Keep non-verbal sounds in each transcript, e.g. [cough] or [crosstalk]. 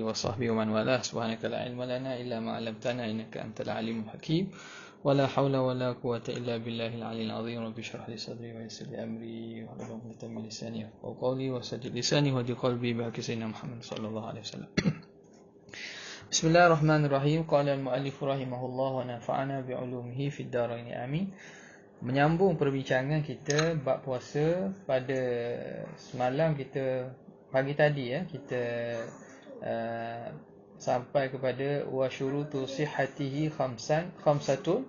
وصحبه ومن والاه سبحانك لا علم لنا إلا ما علمتنا إنك أنت العليم الحكيم ولا حول ولا قوة إلا بالله العلي العظيم رب اشرح لي صدري ويسر لي أمري ورب أمتم لساني وقولي وسجل لساني ودي قلبي بحق سيدنا محمد صلى الله عليه وسلم بسم الله الرحمن الرحيم قال المؤلف رحمه الله ونفعنا بعلومه في الدارين آمين menyambung perbincangan kita bab puasa pada semalam kita pagi tadi ya kita Eh, sampai kepada wa syurutu sihhatihi khamsan khamsatun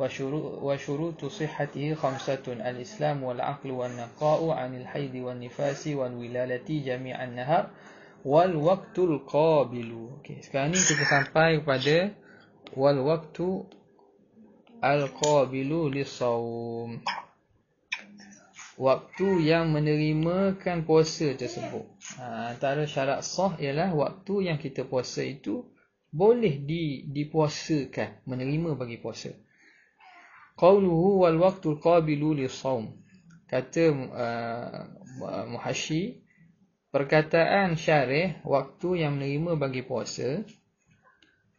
wa syuru wa syurutu sihhatihi khamsatun al-islam wal aql wan naqa'u 'anil haid wan nifasi wan wilalati jami'an nahar wal waqtul qabilu okey sekarang ni kita sampai kepada wal waqtu al-qabilu lis-sawm waktu yang menerimakan puasa tersebut. Ha, antara syarat sah ialah waktu yang kita puasa itu boleh di, dipuasakan, menerima bagi puasa. Qawluhu wal waktu qabilu li sawm. Kata uh, uh Muhashi, perkataan syarih waktu yang menerima bagi puasa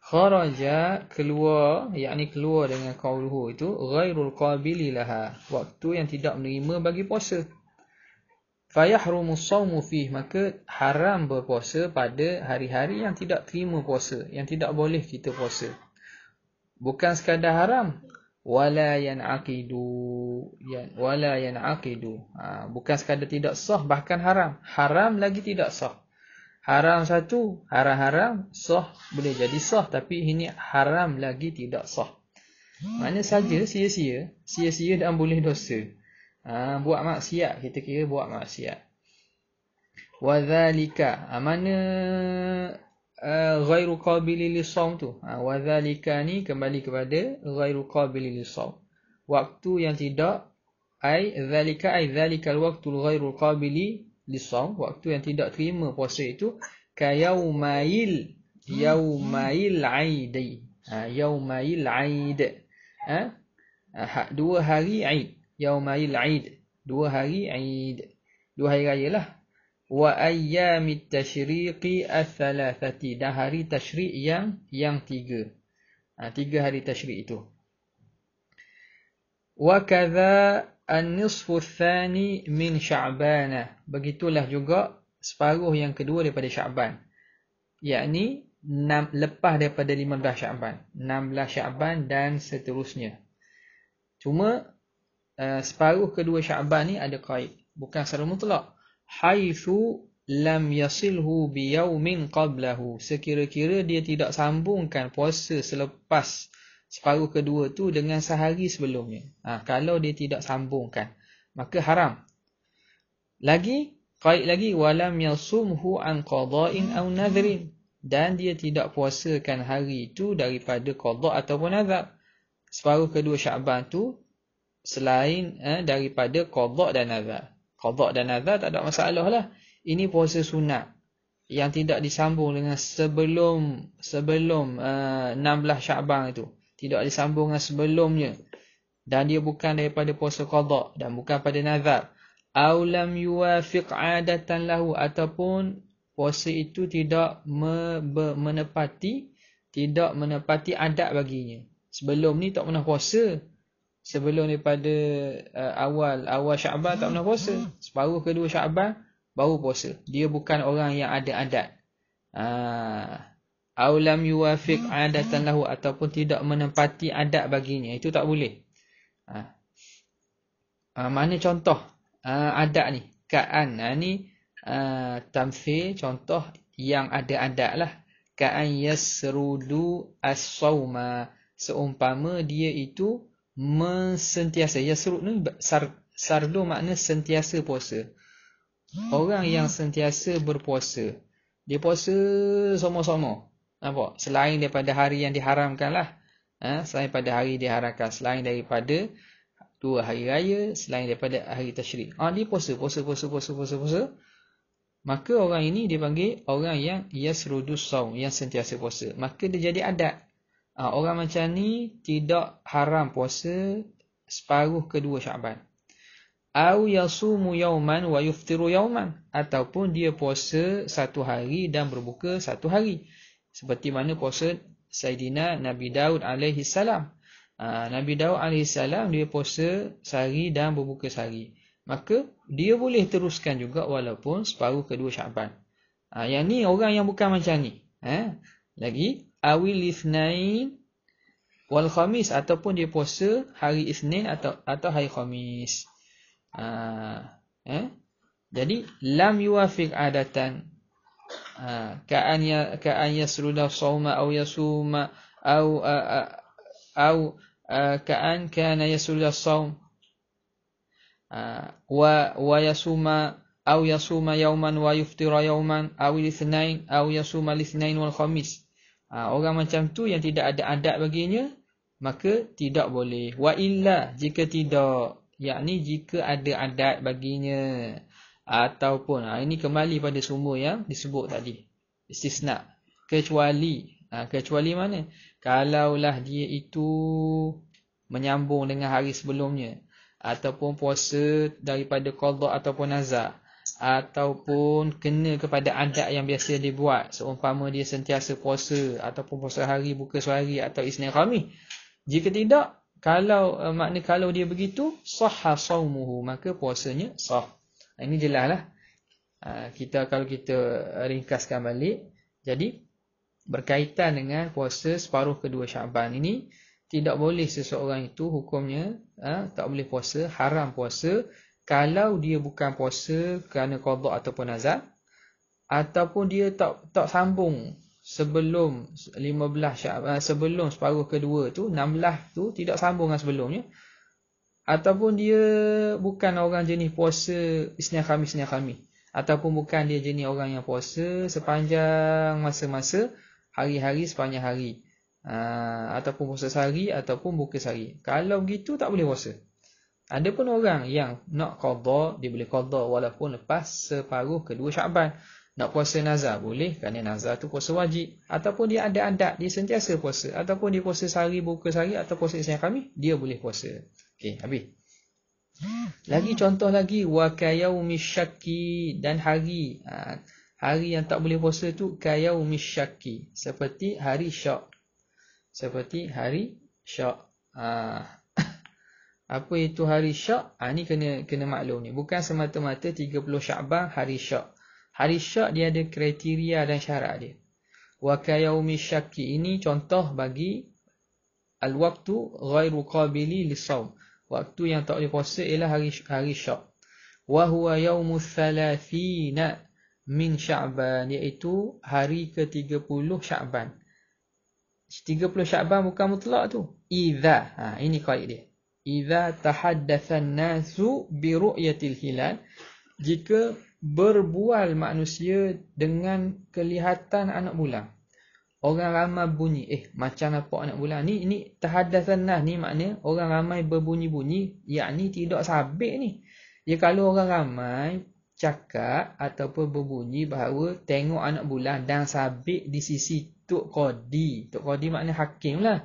kharaja keluar yakni keluar dengan qauluhu itu ghairul qabili laha waktu yang tidak menerima bagi puasa fayahrumu shaumu fi maka haram berpuasa pada hari-hari yang tidak terima puasa yang tidak boleh kita puasa bukan sekadar haram wala yanqidu aqidu, wala yanqidu aqidu. Ha, bukan sekadar tidak sah bahkan haram haram lagi tidak sah haram satu, haram-haram, sah boleh jadi sah tapi ini haram lagi tidak sah. Mana saja sia-sia, sia-sia dan boleh dosa. Ha, buat maksiat, kita kira buat maksiat. Wa zalika, ha, mana uh, ghairu qabili lisam tu? Ha, Wa zalika ni kembali kepada ghairu qabili lisam. Waktu yang tidak ai zalika ai zalikal waqtul ghairu qabili lisaum waktu yang tidak terima puasa itu kayaumail yaumail aidi ha yaumail aid ha? Ha, ha dua hari aid yaumail aid dua hari aid dua hari raya lah wa ayyamit tashriqi athalathati dan hari tashriq yang yang tiga ha, tiga hari tashriq itu wa kadza An-nisfu thani min sya'bana. Begitulah juga separuh yang kedua daripada sya'ban. Yakni lepas daripada 15 sya'ban. 16 sya'ban dan seterusnya. Cuma uh, separuh kedua sya'ban ni ada kait. Bukan secara mutlak. Haythu lam yasilhu biyaumin qablahu. Sekira-kira dia tidak sambungkan puasa selepas separuh kedua tu dengan sehari sebelumnya. Ha, kalau dia tidak sambungkan, maka haram. Lagi, qaid lagi walam yasumhu an qada'in aw nadhrin dan dia tidak puasakan hari itu daripada qada ataupun nazar. Separuh kedua Syaban tu selain eh, daripada qada dan nazar. Qada dan nazar tak ada masalah lah. Ini puasa sunat yang tidak disambung dengan sebelum sebelum uh, eh, 16 Syaban itu tidak ada sambungan sebelumnya dan dia bukan daripada puasa qada dan bukan pada nazar au lam yuwafiq adatan lahu ataupun puasa itu tidak me- be- menepati tidak menepati adat baginya sebelum ni tak pernah puasa sebelum daripada uh, awal awal Syaban tak pernah puasa Sebaru kedua Syaban baru puasa dia bukan orang yang ada adat ah Aulam yuafiq adatan lahu ataupun tidak menempati adat baginya. Itu tak boleh. Ha. Ha, mana contoh ha, adat ni? Ka'an. Ha, ni ha, tamfir contoh yang ada adat lah. Ka'an yasrudu as-sawma. Seumpama dia itu mensentiasa. Yasrud ni sar, sardu makna sentiasa puasa. Orang yang sentiasa berpuasa. Dia puasa sama-sama. Nampak? Selain daripada hari yang diharamkan lah. Ha? Selain daripada hari diharamkan. Selain daripada dua hari raya. Selain daripada hari tashrik. Ha, dia puasa, puasa, puasa, puasa, puasa, puasa. Maka orang ini dipanggil orang yang yasrudus saum. Yang sentiasa puasa. Maka dia jadi adat. Ha, orang macam ni tidak haram puasa separuh kedua syaban. Au yasumu yauman wa yuftiru yauman. Ataupun dia puasa satu hari dan berbuka satu hari seperti mana puasa Saidina Nabi Daud alaihi salam. Ah, Nabi Daud alaihi salam dia puasa sehari dan berbuka sehari. Maka dia boleh teruskan juga walaupun separuh kedua Syaban. Ha, ah, yang ni orang yang bukan macam ni. Ha? Lagi awi ifnain wal khamis ataupun dia puasa hari Isnin atau atau hari Khamis. Ah, ha, eh? Jadi lam yuafiq adatan كأن كأن يسرد الصوم أو يصوم أو أو كأن كان يسرد الصوم ويصوم أو يصوم يوما ويفطر يوما أو الاثنين أو يصوم الاثنين والخميس orang macam tu yang tidak ada adat baginya maka tidak boleh wa illa jika tidak yakni jika ada adat baginya ataupun ha, ini kembali pada sumber yang disebut tadi istisna kecuali ha, kecuali mana kalaulah dia itu menyambung dengan hari sebelumnya ataupun puasa daripada qada ataupun nazar ataupun kena kepada adat yang biasa dia buat seumpama dia sentiasa puasa ataupun puasa hari buka suhari atau isnin khamis jika tidak kalau ah, makna kalau dia begitu sah saumuhu maka puasanya sah ini jelaslah. Ah, kita kalau kita ringkaskan balik. Jadi berkaitan dengan puasa separuh kedua syaban ini. Tidak boleh seseorang itu hukumnya ah, tak boleh puasa. Haram puasa. Kalau dia bukan puasa kerana kodok ataupun azab. Ataupun dia tak tak sambung sebelum 15 syaban, sebelum separuh kedua tu 16 tu tidak sambung dengan sebelumnya ataupun dia bukan orang jenis puasa Isnin Khamis Isnin Khamis ataupun bukan dia jenis orang yang puasa sepanjang masa-masa hari-hari sepanjang hari ha, ataupun puasa sehari ataupun buka sehari kalau begitu tak boleh puasa ada pun orang yang nak qadha dia boleh qadha walaupun lepas separuh kedua Syaban nak puasa nazar boleh kerana nazar tu puasa wajib ataupun dia ada adat dia sentiasa puasa ataupun dia puasa sehari buka sehari atau puasa isnin kami dia boleh puasa Okey, habis. Lagi contoh lagi wa kayawmi syakki dan hari ha, hari yang tak boleh puasa tu kayawmi syakki seperti hari syak. Seperti hari syak. Ha. [laughs] apa itu hari syak? Ah ha, ni kena kena maklum ni. Bukan semata-mata 30 Syaban hari syak. Hari syak dia ada kriteria dan syarat dia. Wa kayawmi syakki ini contoh bagi al-waqtu ghairu qabili lis-sawm. Waktu yang tak boleh puasa ialah hari hari syak. Wahuwa yawmu thalathina min sya'ban. Iaitu hari ke-30 sya'ban. 30 sya'ban bukan mutlak tu. Iza. Ha, ini kait dia. Iza tahaddathan nasu biru'yatil hilal. Jika berbual manusia dengan kelihatan anak bulan. Orang ramai bunyi. Eh, macam apa anak bulan? Ni, ni terhadasan lah. Ni maknanya orang ramai berbunyi-bunyi. Yang ni tidak sabit ni. Ya, kalau orang ramai cakap ataupun berbunyi bahawa tengok anak bulan dan sabit di sisi Tok Kodi. Tok Kodi maknanya hakim lah.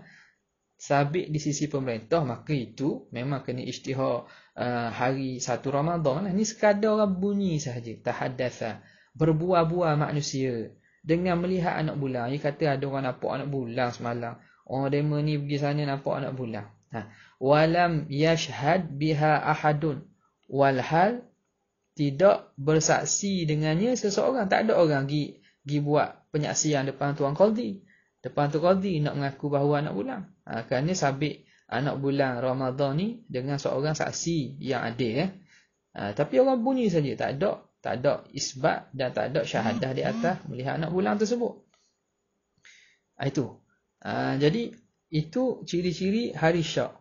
Sabit di sisi pemerintah. Maka itu memang kena istihar uh, hari satu Ramadan lah. Ni sekadar orang bunyi sahaja. Terhadasan. Berbuah-buah manusia. Manusia dengan melihat anak bulan. Dia kata ada orang nampak anak bulan semalam. Orang demo ni pergi sana nampak anak bulan. Ha. Walam yashhad biha ahadun. Walhal tidak bersaksi dengannya seseorang. Tak ada orang pergi, pergi buat penyaksian depan Tuan Qaldi. Depan Tuan Qaldi nak mengaku bahawa anak bulan. Ha. Kerana sabit anak bulan Ramadan ni dengan seorang saksi yang ada. Eh. Ha. Tapi orang bunyi saja. Tak ada tak ada isbat dan tak ada syahadah di atas melihat anak bulan tersebut. Ah, itu. Uh, jadi itu ciri-ciri hari syak.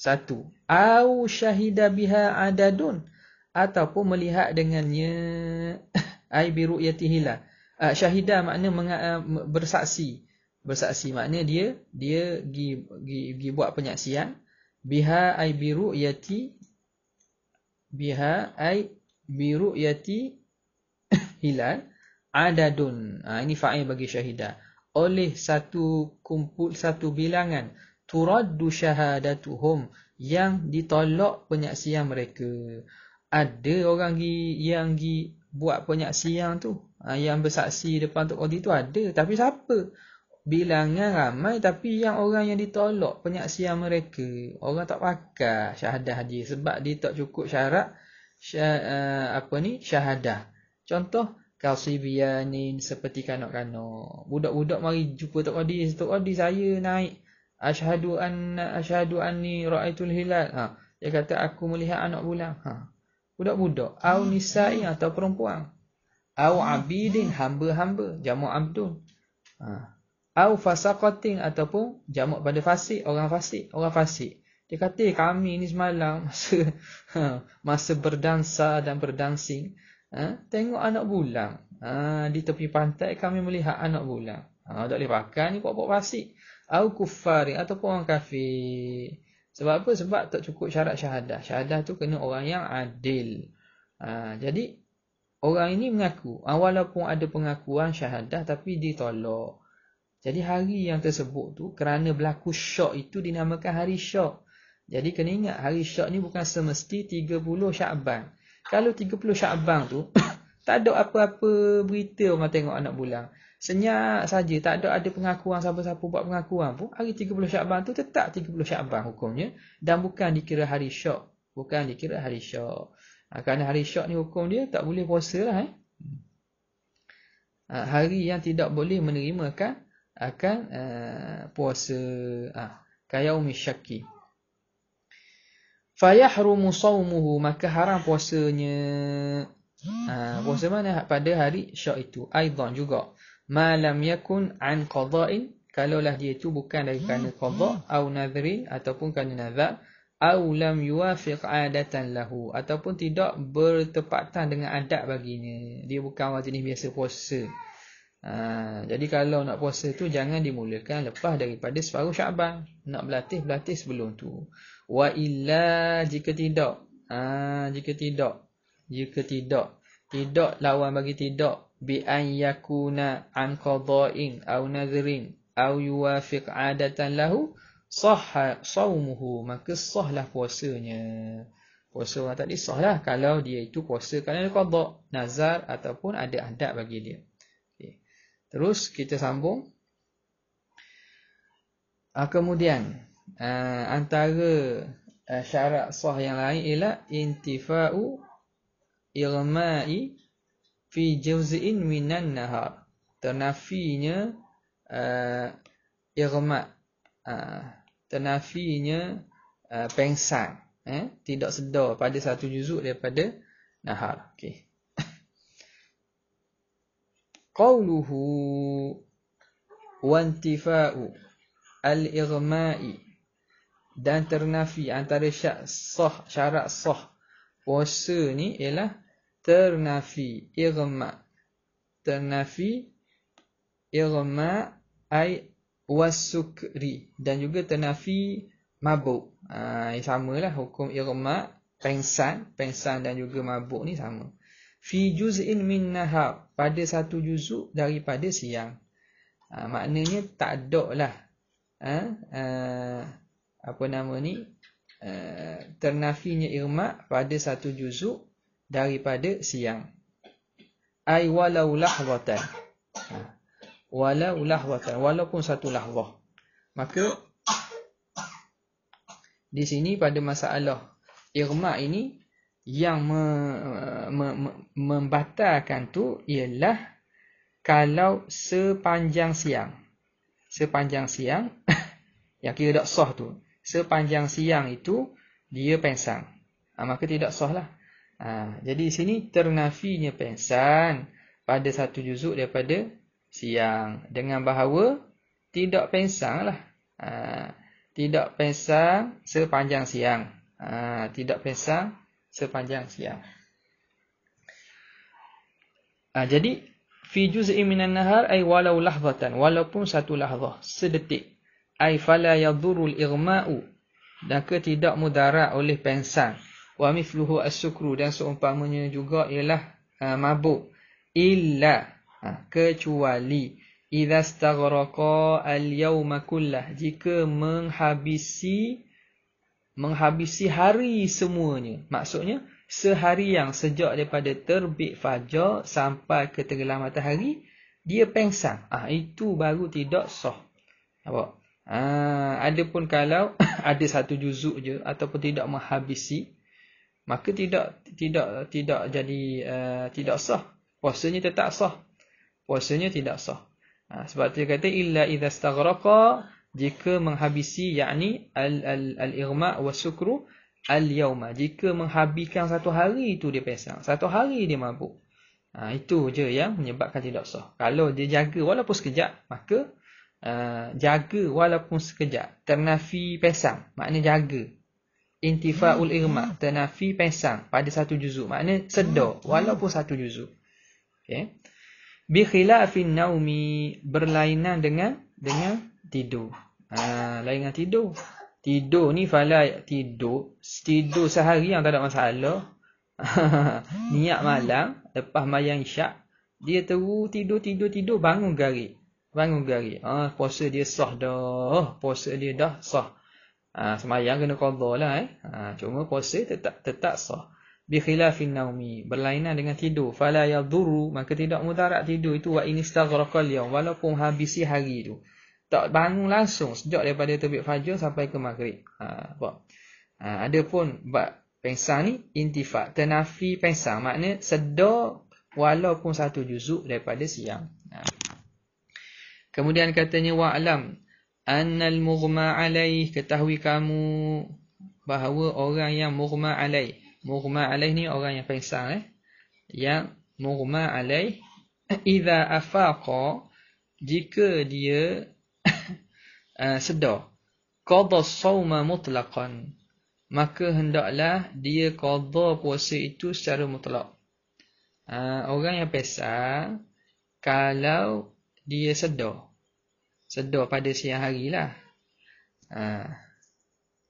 Satu. Au syahida biha adadun. Ataupun melihat dengannya. [coughs] Ai biru yatihila. hilah. syahidah makna menga uh, bersaksi. Bersaksi makna dia. Dia gi, gi, gi buat penyaksian. Biha ai biru yati. Biha ai biru yati [coughs] hilal adadun. Ha, ini fa'il bagi syahidah. Oleh satu kumpul satu bilangan turaddu syahadatuhum yang ditolak penyaksian mereka. Ada orang gi, yang gi buat penyaksian tu. Ha, yang bersaksi depan Tok oh, Qadi tu ada. Tapi siapa? Bilangan ramai tapi yang orang yang ditolak penyaksian mereka. Orang tak pakai syahadah dia sebab dia tak cukup syarat. Syah, eh, apa ni syahadah. Contoh kasibianin seperti kanak-kanak. Budak-budak mari jumpa Tok Adi, Tok Adi saya naik asyhadu an asyhadu anni raaitul hilal. Ha. Dia kata aku melihat anak bulan. Ha. Budak-budak hmm. au nisa'i atau perempuan. Au abidin hamba-hamba jamak abdun. Ha. Au fasaqatin ataupun jamak pada fasik, orang fasik, orang fasik. Dia kata eh, kami ni semalam masa ha, masa berdansa dan berdancing Ha? Tengok anak bulan. Ha, di tepi pantai kami melihat anak bulan. Ha, tak boleh pakai ni kok-kok pasik. Au kufari ataupun orang kafir. Sebab apa? Sebab tak cukup syarat syahadah. Syahadah tu kena orang yang adil. Ha, jadi, orang ini mengaku. Ha, walaupun ada pengakuan syahadah tapi ditolak. Jadi, hari yang tersebut tu kerana berlaku syok itu dinamakan hari syok. Jadi kena ingat hari syak ni bukan semesti 30 syakban. Kalau 30 syakban tu, [coughs] tak ada apa-apa berita orang tengok anak bulan. Senyap saja, tak ada ada pengakuan siapa-siapa buat pengakuan pun. Hari 30 syakban tu tetap 30 syakban hukumnya. Dan bukan dikira hari syak. Bukan dikira hari syak. Ha, kerana hari syak ni hukum dia tak boleh puasa lah eh. Ha, hari yang tidak boleh menerima akan, akan uh, eh, puasa. Ha, Kayaumi syakih. Fayahrumu sawmuhu maka haram puasanya. Ha, puasa mana pada hari syak itu. Aidan juga. Malam yakun an qada'in. Kalaulah dia itu bukan dari kerana qada' atau nadri ataupun kerana nazar. Au lam yuafiq adatan lahu. Ataupun tidak bertepatan dengan adat baginya. Dia bukan orang jenis biasa puasa. Ha, jadi kalau nak puasa tu jangan dimulakan lepas daripada separuh syaban. Nak berlatih-berlatih sebelum tu. Wa illa jika tidak. Ha, jika tidak. Jika tidak. Tidak lawan bagi tidak. Bi an yakuna an qada'in au nazrin au yuwafiq adatan lahu Sah sawmuhu maka sahlah puasanya. Puasa orang tadi sahlah kalau dia itu puasa kerana dia qada nazar ataupun ada adat bagi dia. Okay. Terus kita sambung. Ah, kemudian uh, antara uh, ah, syarat sah yang lain ialah intifa'u ilma'i fi juz'in minan nahar. Tenafinya uh, ah, irma' uh, tenafinya uh, pengsan eh? tidak sedar pada satu juzuk daripada nahar okey [laughs] qawluhu wa intifa'u al-ighma'i dan ternafi antara syak sah syarat sah puasa ni ialah ternafi igma ternafi igma ai wasukri dan juga ternafi mabuk ah ha, samalah hukum igma pengsan pengsan dan juga mabuk ni sama fi juz'in min nahar pada satu juzuk daripada siang ha, maknanya tak ada lah ha, uh, apa nama ni uh, ternafinya irma pada satu juzuk daripada siang ai walau lahwatan ha. walau lahwatan walaupun satu lahwah maka di sini pada masalah irma ini yang me, me, me, membatalkan tu ialah kalau sepanjang siang sepanjang siang [laughs] yang kira tak sah tu sepanjang siang itu dia pensang. Ha, ah, maka tidak sah lah. Ha, ah, jadi sini ternafinya pensang pada satu juzuk daripada siang. Dengan bahawa tidak pensang lah. Ha, tidak pensang sepanjang siang. Ha, tidak pensang sepanjang siang. Ha, jadi, fi juz'i minan nahar ay walau lahzatan. Walaupun satu lahzah, sedetik ai fala yadurul igma'u dan ketidak mudarat oleh pensan wa mithluhu as-sukru dan seumpamanya juga ialah uh, mabuk illa ha, kecuali idza staghraqa al-yawma kullah jika menghabisi menghabisi hari semuanya maksudnya sehari yang sejak daripada terbit fajar sampai ke tenggelam matahari dia pengsan ah ha, itu baru tidak sah Ha, ada pun kalau [coughs] ada satu juzuk je ataupun tidak menghabisi maka tidak tidak tidak jadi uh, tidak sah puasanya tetap sah puasanya tidak sah ha, sebab dia kata illa idza staghraqa jika menghabisi yakni al al al igma wa sukru al yauma jika menghabiskan satu hari itu dia pesan satu hari dia mabuk ha, itu je yang menyebabkan tidak sah kalau dia jaga walaupun sekejap maka Eh, jaga walaupun sekejap ternafi pesang maknanya jaga intifaul irma ternafi pesang pada satu juzuk maknanya sedar walaupun satu juzuk okey bi khilafin naumi berlainan dengan dengan tidur ha lain dengan tidur tidur ni fala tidur tidur sehari yang tak ada masalah [laughs] niat malam lepas mayang syak dia terus tidur tidur tidur bangun garik bangun hari. Ah ha, puasa dia sah dah. Oh, puasa dia dah sah. Ah ha, sembahyang kena qada lah eh. Ha, cuma puasa tetap tetap sah. Bi khilafin naumi, berlainan dengan tidur. Fala yadhuru, maka tidak mudarat tidur itu wa in istaghraqa al walaupun habisi hari itu. Tak bangun langsung sejak daripada terbit fajar sampai ke maghrib. Ha, apa? Ha, ada pun bab pensang ni intifak. Tenafi pensang maknanya sedar walaupun satu juzuk daripada siang. Ha. Kemudian katanya wa'lam annal mughma alaih ketahui kamu bahawa orang yang mughma alaih. Mughma alaih ni orang yang pingsan eh. Yang mughma alaih idza afaqa jika dia uh, [laughs] sedar qada sawma mutlaqan maka hendaklah dia qada puasa itu secara mutlak. Uh, orang yang pesan kalau dia sedar. Sedar pada siang hari lah. Ha.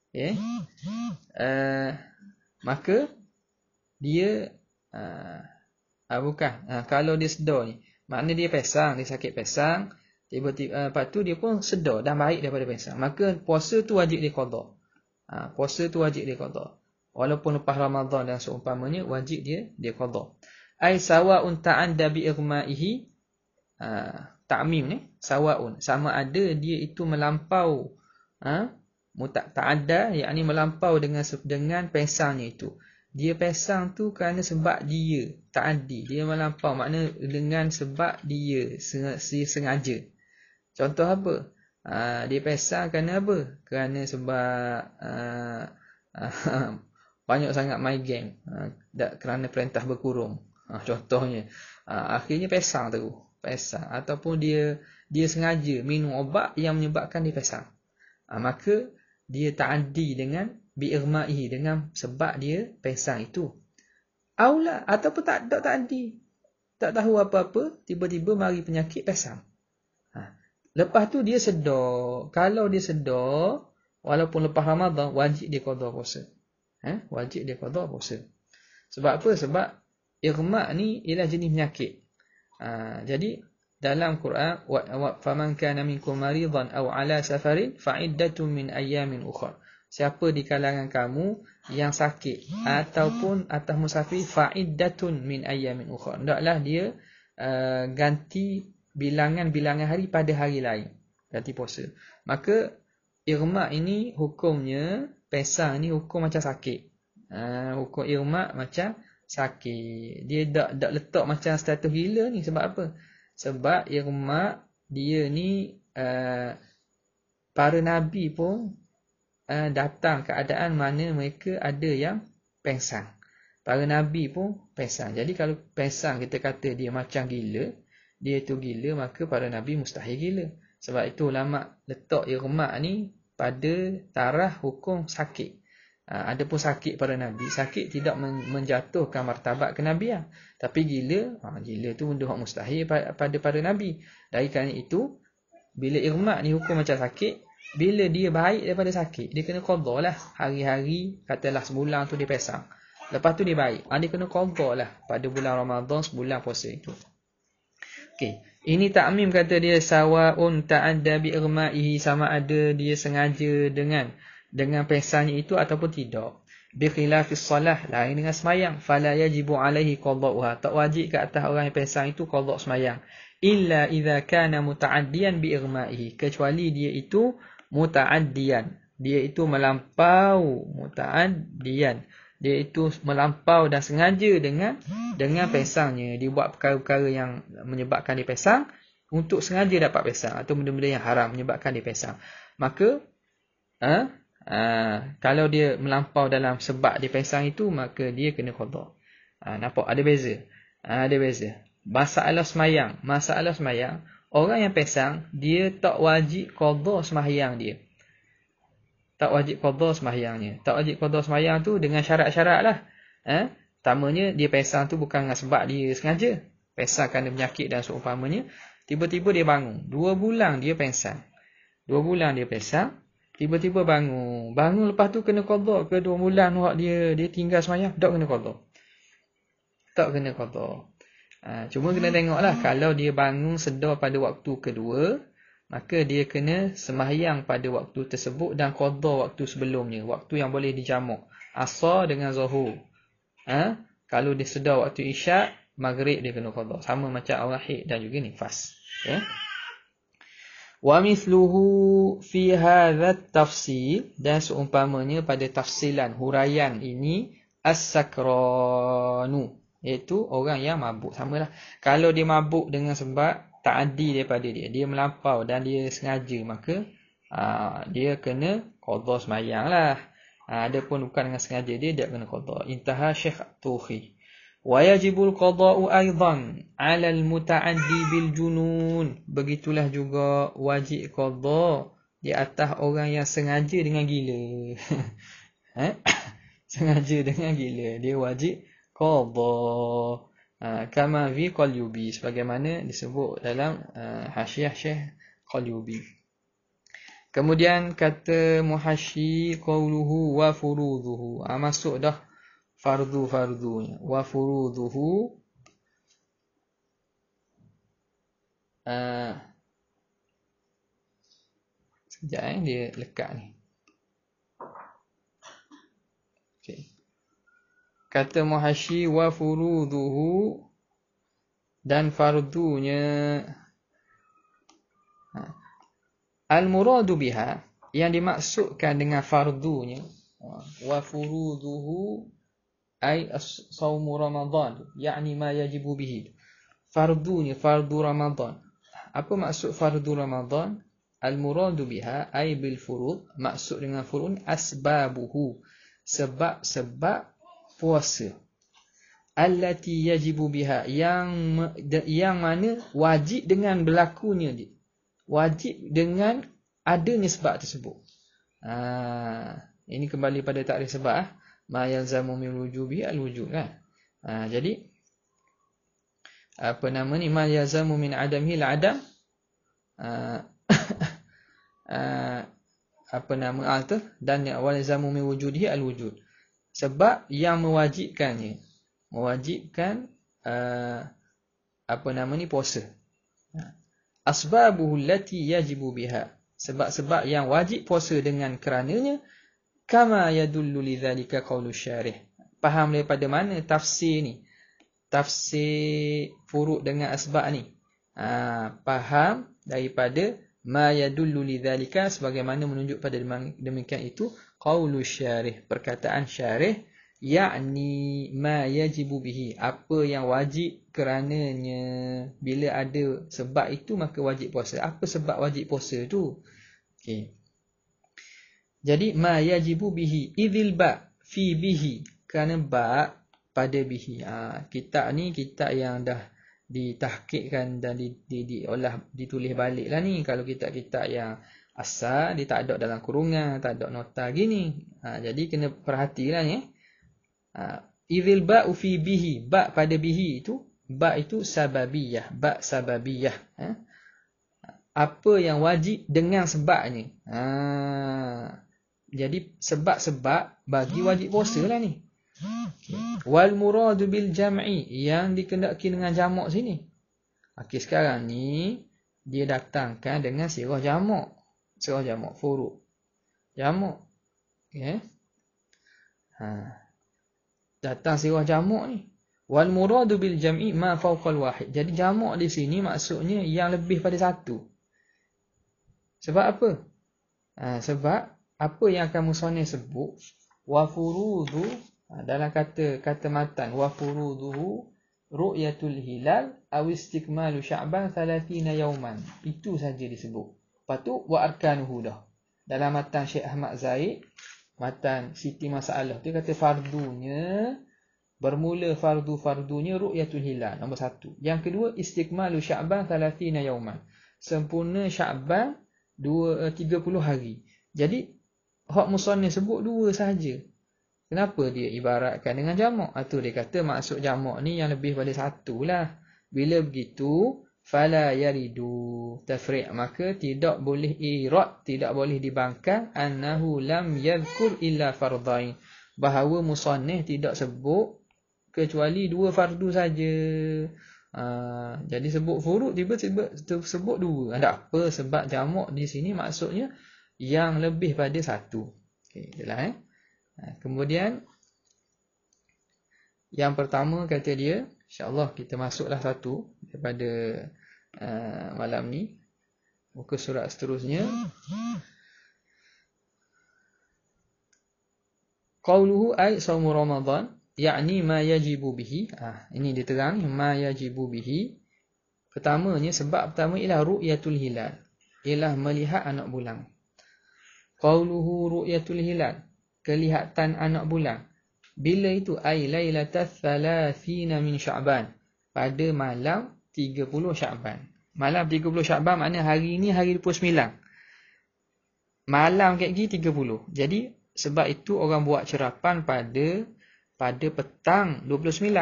Okay. Uh, eh? ha. maka dia uh, ah, bukan. Ha, kalau dia sedar ni. Maknanya dia pesang. Dia sakit pesang. Tiba-tiba, uh, lepas tu dia pun sedar dah baik daripada pesang. Maka puasa tu wajib dia kodok. Ha, puasa tu wajib dia kodok. Walaupun lepas Ramadan dan seumpamanya, wajib dia dia kodok. Ay sawa unta'an dabi irma'ihi. Haa ta'mim ni sawaun sama ada dia itu melampau ha mutak ta'adda yakni melampau dengan dengan pesangnya itu dia pesang tu kerana sebab dia ta'addi dia melampau makna dengan sebab dia sengaja contoh apa ha, dia pesang kerana apa kerana sebab ha, ha [laughs] banyak sangat my gang ha, kerana perintah berkurung ha, contohnya ha, akhirnya pesang tu fesa ataupun dia dia sengaja minum obat yang menyebabkan dia fesa. Ha, maka dia ta'addi dengan bi'irmaihi dengan sebab dia pesan itu. Aula ataupun tak tak ta'addi. Tak tahu apa-apa, tiba-tiba mari penyakit pesan. Ha. Lepas tu dia sedar. Kalau dia sedar, walaupun lepas Ramadan, wajib dia kodoh puasa. Ha? Wajib dia kodoh puasa. Sebab apa? Sebab irma ni ialah jenis penyakit. Ha, jadi dalam Quran wa, wa faman kana minkum maridan aw ala safarin fa iddatun min ayamin ukhra. Siapa di kalangan kamu yang sakit ataupun atas musafir fa iddatun min ayamin ukhra. Ndaklah dia uh, ganti bilangan-bilangan hari pada hari lain. Ganti puasa. Maka irma ini hukumnya pesan ni hukum macam sakit. Uh, hukum irma macam sakit. Dia tak tak letak macam status gila ni sebab apa? Sebab Irma dia ni uh, para nabi pun uh, datang keadaan mana mereka ada yang pengsan. Para nabi pun pengsan. Jadi kalau pengsan kita kata dia macam gila, dia tu gila maka para nabi mustahil gila. Sebab itu ulama letak Irma ni pada tarah hukum sakit. Ah, ada pun sakit pada Nabi. Sakit tidak menjatuhkan martabat kenabian. Lah. Tapi gila, ha, gila tu benda yang mustahil pada, pada, pada Nabi. Dari kerana itu, bila irmak ni hukum macam sakit, bila dia baik daripada sakit, dia kena kodoh lah. Hari-hari, katalah sebulan tu dia pesang. Lepas tu dia baik. Ha, dia kena kodoh lah pada bulan Ramadan, sebulan puasa itu. Okay, Ini takmim kata dia sawa'un ta'adda bi'irma'ihi sama ada dia sengaja dengan dengan pesannya itu ataupun tidak. Bikhilafi salah lain dengan semayang. Fala yajibu alaihi qadda'uha. Tak wajib ke atas orang yang pesan itu qadda' semayang. Illa idha kana bi bi'irma'ihi. Kecuali dia itu muta'addian. Dia itu melampau muta'addian. Dia itu melampau dan sengaja dengan dengan pesannya. Dia buat perkara-perkara yang menyebabkan dia pesan. Untuk sengaja dapat pesan. Atau benda-benda yang haram menyebabkan dia pesan. Maka, ha? Ha, kalau dia melampau dalam sebab dia pesang itu maka dia kena khodok. Ha, nampak ada beza. Ha, ada beza. Masalah semayang. Masalah semayang. Orang yang pesang dia tak wajib khodok semayang dia. Tak wajib khodok semayangnya. Tak wajib khodok semayang tu dengan syarat-syarat lah. Ha? Pertamanya dia pesang tu bukan dengan sebab dia sengaja. Pesang kerana penyakit dan seumpamanya. Tiba-tiba dia bangun. Dua bulan dia pesang. Dua bulan dia pesang. Tiba-tiba bangun. Bangun lepas tu kena kodok ke dua bulan wak dia. Dia tinggal semayang. Tak kena kodok. Tak kena kodok. Ha, cuma kena tengok lah. Kalau dia bangun sedar pada waktu kedua. Maka dia kena semayang pada waktu tersebut. Dan kodok waktu sebelumnya. Waktu yang boleh dijamuk. Asar dengan zuhur. Ha? Kalau dia sedar waktu isyak. Maghrib dia kena kodok. Sama macam awal dan juga nifas. Okay? Ya? Wamisluhu fi hadha tafsir dan seumpamanya pada tafsilan huraian ini as-sakranu iaitu orang yang mabuk samalah kalau dia mabuk dengan sebab ta'addi daripada dia dia melampau dan dia sengaja maka aa, ah, dia kena qadha semayanglah ah, adapun bukan dengan sengaja dia dia kena qadha intaha syekh tuhi ويجب القضاء أيضا على المتعدي بالجنون begitulah juga wajib qadha di atas orang yang sengaja dengan gila [laughs] eh? [coughs] sengaja dengan gila dia wajib qadha ha, kama fi qalyubi sebagaimana disebut dalam uh, hasyiah syekh qalyubi kemudian kata muhasyi qawluhu wa furuduhu ha, masuk dah fardu-fardunya. Wa furuduhu uh, Sekejap eh, dia lekat ni. Okay. Kata Muhashi wa furuduhu dan fardunya ha. Al-muradu biha yang dimaksudkan dengan fardunya wa furuduhu ay saumu ramadan yakni ma yajibu bihi fardu ni fardu Ramadhan. apa maksud fardu Ramadhan. al muradu biha ay bil furud maksud dengan furud asbabuhu sebab-sebab puasa allati yajibu biha yang yang mana wajib dengan berlakunya dia wajib dengan adanya sebab tersebut ha, ini kembali pada takrif sebab ha? ma yalzamu min wujubi al wujub kan ha, jadi apa nama ni ma yalzamu min adamhi al adam ha, [laughs] ha, apa nama al ha, tu dan ya wa yalzamu min wujudihi al wujud sebab yang mewajibkannya mewajibkan uh, apa nama ni puasa asbabuhu allati yajibu biha sebab-sebab yang wajib puasa dengan kerananya kama yadullu lidzalika qawlu syarih faham daripada mana tafsir ni tafsir furuk dengan asbab ni ha, faham daripada ma yadullu lidzalika sebagaimana menunjuk pada demikian itu qawlu syarih perkataan syarih yakni ma yajibu bihi apa yang wajib kerananya bila ada sebab itu maka wajib puasa apa sebab wajib puasa tu Okay. Jadi ma yajibu bihi idhil ba fi bihi kerana ba pada bihi. Ha, kitab ni kita yang dah ditahkikkan dan di, di, diolah ditulis balik lah ni. Kalau kita kita yang asal dia tak ada dalam kurungan, tak ada nota gini. Ha, jadi kena perhatilah ni. Ya. Ha, idhil ba fi bihi. Ba pada bihi itu. Ba itu sababiyah. Ba sababiyah. Eh. Ha? apa yang wajib dengan sebabnya. Ha jadi sebab-sebab bagi wajib puasa lah ni. Hmm. Wal muradu bil jam'i yang dikendaki dengan jamak sini. Okey sekarang ni dia datangkan dengan sirah jamak. Sirah jamak furu. Jamak. Okey. Ya. Ha. Datang sirah jamak ni. Wal muradu bil jam'i ma fawqal wahid. Jadi jamak di sini maksudnya yang lebih pada satu. Sebab apa? Ha, sebab apa yang akan musanni sebut wa furudhu ha, dalam kata kata matan wa furudhu ru'yatul hilal aw istikmalu sya'ban 30 yawman itu saja disebut lepas tu wa arkanuhu dah dalam matan Syekh Ahmad Zaid matan Siti Masalah dia kata fardunya bermula fardu-fardunya ru'yatul hilal nombor satu yang kedua istikmalu sya'ban 30 yawman sempurna sya'ban 2 30 eh, hari jadi Hak musonnya sebut dua saja. Kenapa dia ibaratkan dengan jamak? Atau ah, dia kata maksud jamak ni yang lebih pada satu lah. Bila begitu, fala yaridu tafriq maka tidak boleh irad tidak boleh dibangkang anahu lam yadhkur illa fardain bahawa musannih tidak sebut kecuali dua fardu saja ha, jadi sebut furud tiba-tiba sebut dua Ada apa sebab jamak di sini maksudnya yang lebih pada satu. Okey, jelas eh. Ha, kemudian yang pertama kata dia, insya kita masuklah satu daripada uh, malam ni buku surat seterusnya. Qauluhu ay saum Ramadhan, yakni ma yajibu bihi. Ah, ini diterang ma yajibu bihi. Pertamanya sebab pertama ialah ru'yatul hilal. Ialah melihat anak bulan. Qauluhu ru'yatul hilal. Kelihatan anak bulan. Bila itu? Ay laylatas thalathina min sya'ban. Pada malam 30 sya'ban. Malam 30 sya'ban maknanya hari ini hari 29. Malam kek 30. Jadi sebab itu orang buat cerapan pada pada petang 29.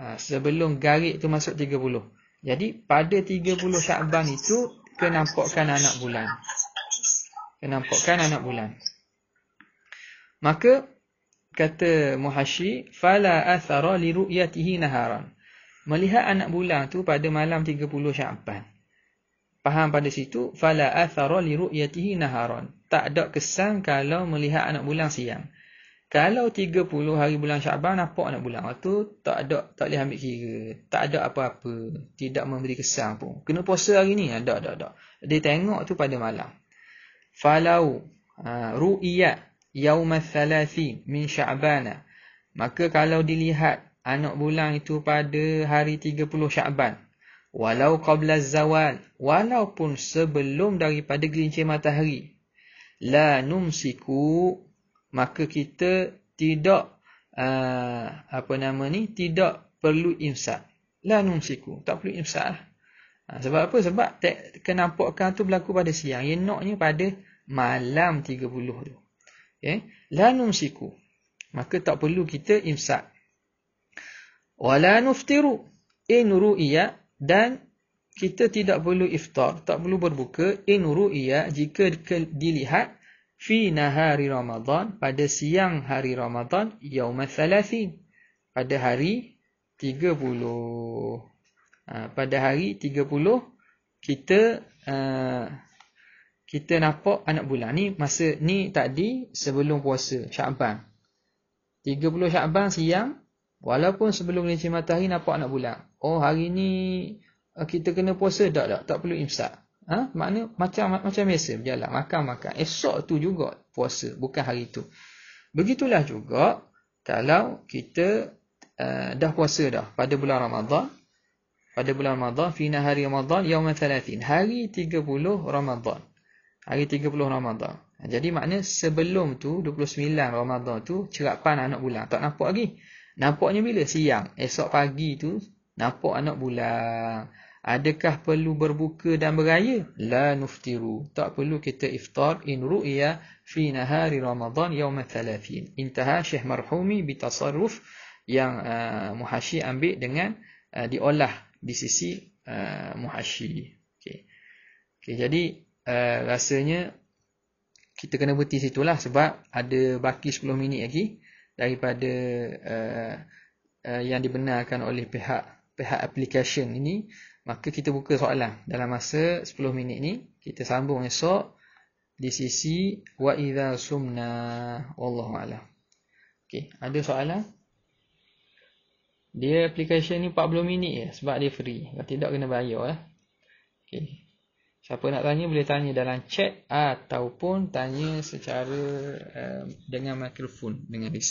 Ha, sebelum garik tu masuk 30. Jadi pada 30 Syaban itu kenampokkan anak bulan menampakkan anak bulan. Maka kata Muhashi, fala athara li ru'yatihi naharan. Melihat anak bulan tu pada malam 30 Syaban. Faham pada situ fala athara li ru'yatihi naharan. Tak ada kesan kalau melihat anak bulan siang. Kalau 30 hari bulan Syaban nampak anak bulan tu, tak ada tak boleh ambil kira. Tak ada apa-apa, tidak memberi kesan pun. Kena puasa hari ni ada ada ada. Dia tengok tu pada malam falau ah, ru'iya yauma thalathi min sya'bana maka kalau dilihat anak bulan itu pada hari 30 Syaban walau qabla zawal walaupun sebelum daripada gerincir matahari la numsiku maka kita tidak uh, apa nama ni tidak perlu imsak la numsiku tak perlu imsak lah. Ha, sebab apa? Sebab tak kenampakan tu berlaku pada siang. yang Enoknya pada malam 30 tu. Okay. Ya? La numsiku. Maka tak perlu kita imsak. Wa la nuftiru. In ru'iyya. Dan kita tidak perlu iftar. Tak perlu berbuka. In ru'iyya. Jika dilihat. Fi nahari Ramadan. Pada siang hari Ramadan. Yaumat thalathin. Pada hari 30. Ah, pada hari 30 kita ah, kita nampak anak bulan ni masa ni tadi sebelum puasa Syaban 30 Syaban siang walaupun sebelum ni matahari nampak anak bulan oh hari ni ah, kita kena puasa tak tak tak perlu imsak ha makna macam macam biasa berjalan makan makan esok tu juga puasa bukan hari tu begitulah juga kalau kita uh, dah puasa dah pada bulan Ramadan pada bulan Ramadan fi nahari Ramadan yaum 30 hari 30 Ramadan hari 30 Ramadan jadi maknanya sebelum tu 29 Ramadan tu cerapan anak bulan tak nampak lagi nampaknya bila siang esok pagi tu nampak anak bulan adakah perlu berbuka dan beraya la nuftiru tak perlu kita iftar in ru'ya fi nahari Ramadan yaum 30 intaha syekh marhumi bi yang uh, muhashi ambil dengan uh, diolah di sisi uh, muhashi. Okay. Okay, jadi uh, rasanya kita kena berhenti situ lah sebab ada baki 10 minit lagi daripada uh, uh, yang dibenarkan oleh pihak pihak application ini maka kita buka soalan dalam masa 10 minit ni kita sambung esok di sisi wa sumna wallahu Okay, ada soalan dia application ni 40 minit je sebab dia free. Kalau tidak kena bayar eh. Okey. Siapa nak tanya boleh tanya dalam chat ataupun tanya secara um, dengan mikrofon dengan risau.